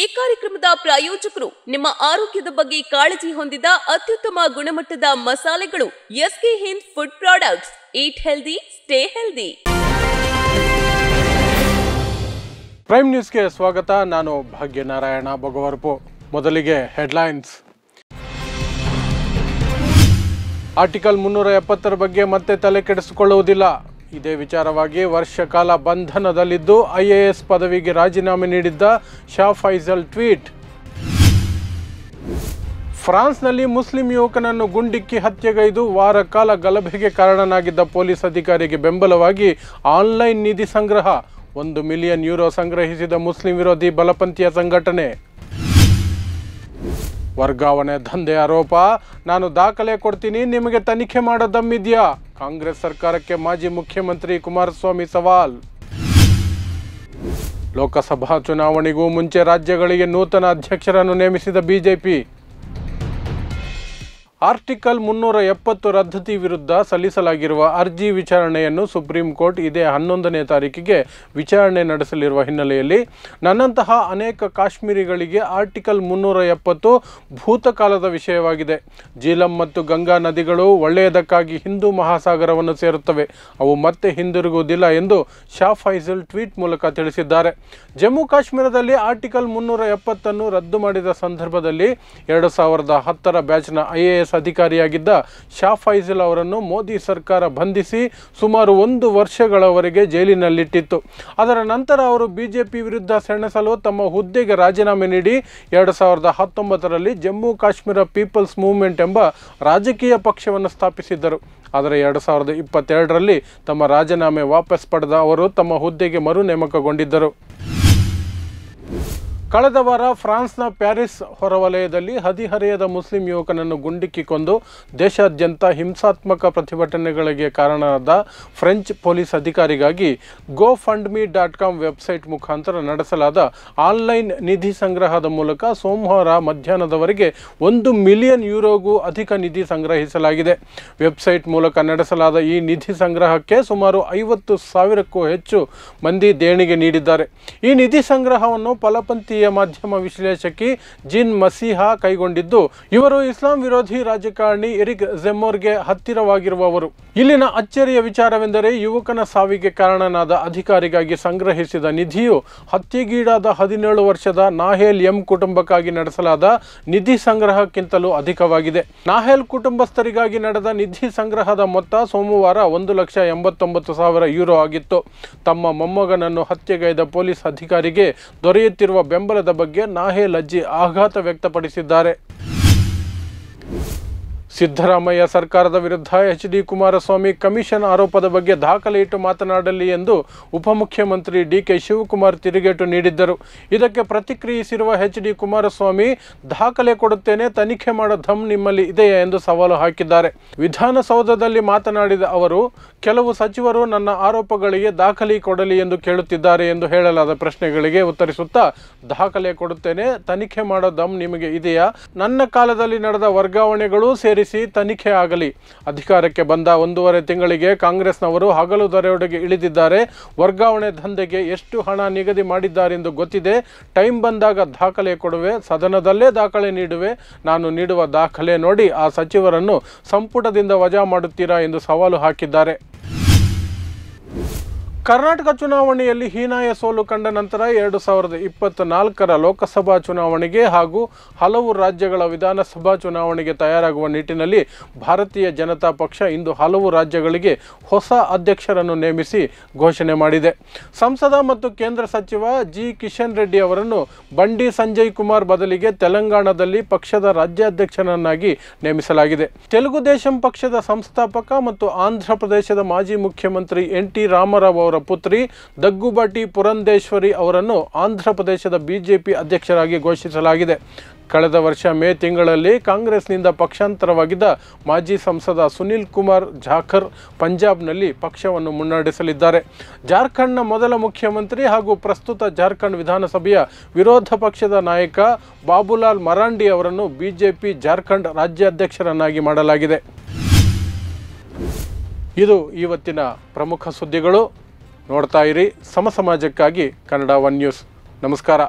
ಈ ಕಾರ್ಯಕ್ರಮದ ಪ್ರಾಯೋಜಕರು ನಿಮ್ಮ ಆರೋಗ್ಯದ ಬಗ್ಗೆ ಕಾಳಜಿ ಹೊಂದಿದ ಅತ್ಯುತ್ತಮ ಗುಣಮಟ್ಟದ ಮಸಾಲೆಗಳು SK Hind food products eat healthy stay healthy prime ನ್ಯೂಸ್ಗೆ ಸ್ವಾಗತ ನಾನು ಭಾಗ್ಯನಾರಾಯಣ ಭಗವರ್ಪು ಮೊದಲಿಗೆ ಹೆಡ್ಲೈನ್ಸ್ ಆರ್ಟಿಕಲ್ ಮುನ್ನೂರ ಎಪ್ಪತ್ತರ ಬಗ್ಗೆ ಮತ್ತೆ ತಲೆ ಕೆಡಿಸಿಕೊಳ್ಳುವುದಿಲ್ಲ ಇದೇ ವಿಚಾರವಾಗಿ ವರ್ಷಕಾಲ ಬಂಧನದಲ್ಲಿದ್ದು ಐಎಎಸ್ ಪದವಿಗೆ ರಾಜೀನಾಮೆ ನೀಡಿದ್ದ ಶಾ ಫೈಜಲ್ ಟ್ವೀಟ್ ಫ್ರಾನ್ಸ್ನಲ್ಲಿ ಮುಸ್ಲಿಂ ಯುವಕನನ್ನು ಗುಂಡಿಕ್ಕಿ ಹತ್ಯೆಗೈದು ವಾರ ಕಾಲ ಗಲಭೆಗೆ ಕಾರಣನಾಗಿದ್ದ ಪೊಲೀಸ್ ಅಧಿಕಾರಿಗೆ ಬೆಂಬಲವಾಗಿ ಆನ್ಲೈನ್ ನಿಧಿ ಸಂಗ್ರಹ ಒಂದು ಮಿಲಿಯನ್ ಯೂರೋ ಸಂಗ್ರಹಿಸಿದ ಮುಸ್ಲಿಂ ವಿರೋಧಿ ಬಲಪಂಥೀಯ ಸಂಘಟನೆ ವರ್ಗಾವಣೆ ದಂಧೆ ಆರೋಪ ನಾನು ದಾಖಲೆ ಕೊಡ್ತೀನಿ ನಿಮಗೆ ತನಿಖೆ ಮಾಡೋ ದಮ್ಮಿದೆಯಾ ಕಾಂಗ್ರೆಸ್ ಸರ್ಕಾರಕ್ಕೆ ಮಾಜಿ ಮುಖ್ಯಮಂತ್ರಿ ಕುಮಾರಸ್ವಾಮಿ ಸವಾಲ್ ಲೋಕಸಭಾ ಚುನಾವಣೆಗೂ ಮುಂಚೆ ರಾಜ್ಯಗಳಿಗೆ ನೂತನ ಅಧ್ಯಕ್ಷರನ್ನು ನೇಮಿಸಿದ ಬಿಜೆಪಿ ಆರ್ಟಿಕಲ್ ಮುನ್ನೂರ ಎಪ್ಪತ್ತು ರದ್ದತಿ ವಿರುದ್ಧ ಸಲ್ಲಿಸಲಾಗಿರುವ ಅರ್ಜಿ ವಿಚಾರಣೆಯನ್ನು ಸುಪ್ರೀಂ ಕೋರ್ಟ್ ಇದೇ ಹನ್ನೊಂದನೇ ತಾರೀಕಿಗೆ ವಿಚಾರಣೆ ನಡೆಸಲಿರುವ ಹಿನ್ನೆಲೆಯಲ್ಲಿ ನನ್ನಂತಹ ಅನೇಕ ಕಾಶ್ಮೀರಿಗಳಿಗೆ ಆರ್ಟಿಕಲ್ ಮುನ್ನೂರ ಎಪ್ಪತ್ತು ಭೂತಕಾಲದ ವಿಷಯವಾಗಿದೆ ಜೀಲಂ ಮತ್ತು ಗಂಗಾ ನದಿಗಳು ಒಳ್ಳೆಯದಕ್ಕಾಗಿ ಹಿಂದೂ ಮಹಾಸಾಗರವನ್ನು ಸೇರುತ್ತವೆ ಅವು ಮತ್ತೆ ಹಿಂದಿರುಗುವುದಿಲ್ಲ ಎಂದು ಶಾ ಫೈಜಲ್ ಟ್ವೀಟ್ ಮೂಲಕ ತಿಳಿಸಿದ್ದಾರೆ ಜಮ್ಮು ಕಾಶ್ಮೀರದಲ್ಲಿ ಆರ್ಟಿಕಲ್ ಮುನ್ನೂರ ಎಪ್ಪತ್ತನ್ನು ರದ್ದು ಮಾಡಿದ ಸಂದರ್ಭದಲ್ಲಿ ಎರಡು ಸಾವಿರದ ಹತ್ತರ ಬ್ಯಾಚ್ನ ಐ ಎ ಎಸ್ ಅಧಿಕಾರಿಯಾಗಿದ್ದ ಶಾ ಫೈಜಲ್ ಅವರನ್ನು ಮೋದಿ ಸರ್ಕಾರ ಬಂಧಿಸಿ ಸುಮಾರು ಒಂದು ವರ್ಷಗಳವರೆಗೆ ಜೈಲಿನಲ್ಲಿಟ್ಟಿತ್ತು ಅದರ ನಂತರ ಅವರು ಬಿಜೆಪಿ ವಿರುದ್ಧ ಸೆಣಸಲು ತಮ್ಮ ಹುದ್ದೆಗೆ ರಾಜೀನಾಮೆ ನೀಡಿ ಎರಡು ಸಾವಿರದ ಹತ್ತೊಂಬತ್ತರಲ್ಲಿ ಜಮ್ಮು ಕಾಶ್ಮೀರ ಪೀಪಲ್ಸ್ ಮೂವ್ಮೆಂಟ್ ಎಂಬ ರಾಜಕೀಯ ಪಕ್ಷವನ್ನು ಸ್ಥಾಪಿಸಿದ್ದರು ಆದರೆ ಎರಡು ಸಾವಿರದ ಇಪ್ಪತ್ತೆರಡರಲ್ಲಿ ತಮ್ಮ ರಾಜೀನಾಮೆ ವಾಪಸ್ ಪಡೆದ ಅವರು ತಮ್ಮ ಹುದ್ದೆಗೆ ಮರು ನೇಮಕಗೊಂಡಿದ್ದರು ಕಳೆದ ವಾರ ಫ್ರಾನ್ಸ್ನ ಪ್ಯಾರಿಸ್ ಹೊರವಲಯದಲ್ಲಿ ಹದಿಹರೆಯದ ಮುಸ್ಲಿಂ ಯುವಕನನ್ನು ಗುಂಡಿಕ್ಕಿಕೊಂಡು ದೇಶಾದ್ಯಂತ ಹಿಂಸಾತ್ಮಕ ಪ್ರತಿಭಟನೆಗಳಿಗೆ ಕಾರಣರಾದ ಫ್ರೆಂಚ್ ಪೊಲೀಸ್ ಅಧಿಕಾರಿಗಾಗಿ go fund me dot com website ಮುಖಾಂತರ ನಡೆಸಲಾದ ಆನ್ಲೈನ್ ನಿಧಿ ಸಂಗ್ರಹದ ಮೂಲಕ ಸೋಮವಾರ ಮಧ್ಯಾಹ್ನದವರೆಗೆ ಒಂದು ಮಿಲಿಯನ್ ಯುರೋಗೂ ಅಧಿಕ ನಿಧಿ ಸಂಗ್ರಹಿಸಲಾಗಿದೆ ವೆಬ್ಸೈಟ್ ಮೂಲಕ ನಡೆಸಲಾದ ಈ ನಿಧಿ ಸಂಗ್ರಹಕ್ಕೆ ಸುಮಾರು ಐವತ್ತು ಸಾವಿರಕ್ಕೂ ಹೆಚ್ಚು ಮಂದಿ ದೇಣಿಗೆ ನೀಡಿದ್ದಾರೆ ಈ ನಿಧಿ ಸಂಗ್ರಹವನ್ನು ಫಲಪಂಥೀಯ ಭಾರತೀಯ ಮಾಧ್ಯಮ ವಿಶ್ಲೇಷಕಿ ಜಿನ್ ಮಸೀಹಾ ಕೈಗೊಂಡಿದ್ದು ಇವರು ಇಸ್ಲಾಂ ವಿರೋಧಿ ರಾಜಕಾರಣಿ ಎರಿಕ್ ಜೆಮೋರ್ಗೆ ಹತ್ತಿರವಾಗಿರುವವರು ಇಲ್ಲಿನ ಅಚ್ಚರಿಯ ವಿಚಾರವೆಂದರೆ ಯುವಕನ ಸಾವಿಗೆ ಕಾರಣನಾದ ಅಧಿಕಾರಿಗಾಗಿ ಸಂಗ್ರಹಿಸಿದ ನಿಧಿಯು ಹತ್ಯೆಗೀಡಾದ ಹದಿನೇಳು ವರ್ಷದ ನಾಹೇಲ್ ಎಂ ಕುಟುಂಬಕ್ಕಾಗಿ ನಡೆಸಲಾದ ನಿಧಿ ಸಂಗ್ರಹಕ್ಕಿಂತಲೂ ಅಧಿಕವಾಗಿದೆ ನಾಹೇಲ್ ಕುಟುಂಬಸ್ಥರಿಗಾಗಿ ನಡೆದ ನಿಧಿ ಸಂಗ್ರಹದ ಮೊತ್ತ ಸೋಮವಾರ ಒಂದು ಲಕ್ಷ ಎಂಬತ್ತೊಂಬತ್ತು ಸಾವಿರ ಯೂರೋ ಆಗಿತ್ತು ತಮ್ಮ ಮೊಮ್ಮಗನನ್ನು ಹತ್ಯೆಗೈದ ಪೊಲೀಸ್ ಅಧಿಕಾರಿಗೆ ದೊರೆಯುತ್ತಿರುವ ಬೆಂಬಲ ಬೆಂಬಲದ ಬಗ್ಗೆ ನಾಹೇಲ್ ಲಜ್ಜಿ ಆಘಾತ ವ್ಯಕ್ತಪಡಿಸಿದ್ದಾರೆ ಸಿದ್ದರಾಮಯ್ಯ ಸರ್ಕಾರದ ವಿರುದ್ಧ ಎಚ್ ಡಿ ಕುಮಾರಸ್ವಾಮಿ ಕಮಿಷನ್ ಆರೋಪದ ಬಗ್ಗೆ ದಾಖಲೆ ಇಟ್ಟು ಮಾತನಾಡಲಿ ಎಂದು ಉಪಮುಖ್ಯಮಂತ್ರಿ ಡಿ ಕೆ ಶಿವಕುಮಾರ್ ತಿರುಗೇಟು ನೀಡಿದ್ದರು ಇದಕ್ಕೆ ಪ್ರತಿಕ್ರಿಯಿಸಿರುವ ಎಚ್ ಡಿ ಕುಮಾರಸ್ವಾಮಿ ದಾಖಲೆ ಕೊಡುತ್ತೇನೆ ತನಿಖೆ ಮಾಡೋ ಧಮ್ ನಿಮ್ಮಲ್ಲಿ ಇದೆಯಾ ಎಂದು ಸವಾಲು ಹಾಕಿದ್ದಾರೆ ವಿಧಾನಸೌಧದಲ್ಲಿ ಮಾತನಾಡಿದ ಅವರು ಕೆಲವು ಸಚಿವರು ನನ್ನ ಆರೋಪಗಳಿಗೆ ದಾಖಲೆ ಕೊಡಲಿ ಎಂದು ಕೇಳುತ್ತಿದ್ದಾರೆ ಎಂದು ಹೇಳಲಾದ ಪ್ರಶ್ನೆಗಳಿಗೆ ಉತ್ತರಿಸುತ್ತಾ ದಾಖಲೆ ಕೊಡುತ್ತೇನೆ ತನಿಖೆ ಮಾಡೋ ಧಮ್ ನಿಮಗೆ ಇದೆಯಾ ನನ್ನ ಕಾಲದಲ್ಲಿ ನಡೆದ ವರ್ಗಾವಣೆಗಳು ಸೇರಿ ಸಿ ತನಿಖೆ ಆಗಲಿ ಅಧಿಕಾರಕ್ಕೆ ಬಂದ ಒಂದೂವರೆ ತಿಂಗಳಿಗೆ ಕಾಂಗ್ರೆಸ್ನವರು ಹಗಲು ದೊರೆಯೊಡೆಗೆ ಇಳಿದಿದ್ದಾರೆ ವರ್ಗಾವಣೆ ದಂಧೆಗೆ ಎಷ್ಟು ಹಣ ನಿಗದಿ ಮಾಡಿದ್ದಾರೆಂದು ಗೊತ್ತಿದೆ ಟೈಮ್ ಬಂದಾಗ ದಾಖಲೆ ಕೊಡುವೆ ಸದನದಲ್ಲೇ ದಾಖಲೆ ನೀಡುವೆ ನಾನು ನೀಡುವ ದಾಖಲೆ ನೋಡಿ ಆ ಸಚಿವರನ್ನು ಸಂಪುಟದಿಂದ ವಜಾ ಮಾಡುತ್ತೀರಾ ಎಂದು ಸವಾಲು ಹಾಕಿದ್ದಾರೆ ಕರ್ನಾಟಕ ಚುನಾವಣೆಯಲ್ಲಿ ಹೀನಾಯ ಸೋಲು ಕಂಡ ನಂತರ ಎರಡು ಸಾವಿರದ ಇಪ್ಪತ್ತ್ ನಾಲ್ಕರ ಲೋಕಸಭಾ ಚುನಾವಣೆಗೆ ಹಾಗೂ ಹಲವು ರಾಜ್ಯಗಳ ವಿಧಾನಸಭಾ ಚುನಾವಣೆಗೆ ತಯಾರಾಗುವ ನಿಟ್ಟಿನಲ್ಲಿ ಭಾರತೀಯ ಜನತಾ ಪಕ್ಷ ಇಂದು ಹಲವು ರಾಜ್ಯಗಳಿಗೆ ಹೊಸ ಅಧ್ಯಕ್ಷರನ್ನು ನೇಮಿಸಿ ಘೋಷಣೆ ಮಾಡಿದೆ ಸಂಸದ ಮತ್ತು ಕೇಂದ್ರ ಸಚಿವ ಜಿ ಕಿಶನ್ ರೆಡ್ಡಿ ಅವರನ್ನು ಬಂಡಿ ಸಂಜಯ್ ಕುಮಾರ್ ಬದಲಿಗೆ ತೆಲಂಗಾಣದಲ್ಲಿ ಪಕ್ಷದ ರಾಜ್ಯಾಧ್ಯಕ್ಷರನ್ನಾಗಿ ನೇಮಿಸಲಾಗಿದೆ ತೆಲುಗು ದೇಶಂ ಪಕ್ಷದ ಸಂಸ್ಥಾಪಕ ಮತ್ತು ಆಂಧ್ರ ಮಾಜಿ ಮುಖ್ಯಮಂತ್ರಿ ಎನ್ ಟಿ ರಾಮರಾವ್ ಅವರ ಪುತ್ರಿ ದಗ್ಗುಬಾಟಿ ಪುರಂದೇಶ್ವರಿ ಅವರನ್ನು ಆಂಧ್ರ ಪ್ರದೇಶದ ಬಿಜೆಪಿ ಅಧ್ಯಕ್ಷರಾಗಿ ಘೋಷಿಸಲಾಗಿದೆ ಕಳೆದ ವರ್ಷ ಮೇ ತಿಂಗಳಲ್ಲಿ ಕಾಂಗ್ರೆಸ್ನಿಂದ ಪಕ್ಷಾಂತರವಾಗಿದ್ದ ಮಾಜಿ ಸಂಸದ ಸುನಿಲ್ ಕುಮಾರ್ ಜಾಖರ್ ಪಂಜಾಬ್ನಲ್ಲಿ ಪಕ್ಷವನ್ನು ಮುನ್ನಡೆಸಲಿದ್ದಾರೆ ಜಾರ್ಖಂಡ್ನ ಮೊದಲ ಮುಖ್ಯಮಂತ್ರಿ ಹಾಗೂ ಪ್ರಸ್ತುತ ಜಾರ್ಖಂಡ್ ವಿಧಾನಸಭೆಯ ವಿರೋಧ ಪಕ್ಷದ ನಾಯಕ ಬಾಬುಲಾಲ್ ಮರಾಂಡಿ ಅವರನ್ನು ಬಿಜೆಪಿ ಜಾರ್ಖಂಡ್ ರಾಜ್ಯಾಧ್ಯಕ್ಷರನ್ನಾಗಿ ಮಾಡಲಾಗಿದೆ ಇದು ಇವತ್ತಿನ ಪ್ರಮುಖ ಸುದ್ದಿಗಳು ನೋಡ್ತಾ ಇರಿ ಸಮ ಸಮಾಜಕ್ಕಾಗಿ ಕನ್ನಡ ಒನ್ ನ್ಯೂಸ್ ನಮಸ್ಕಾರ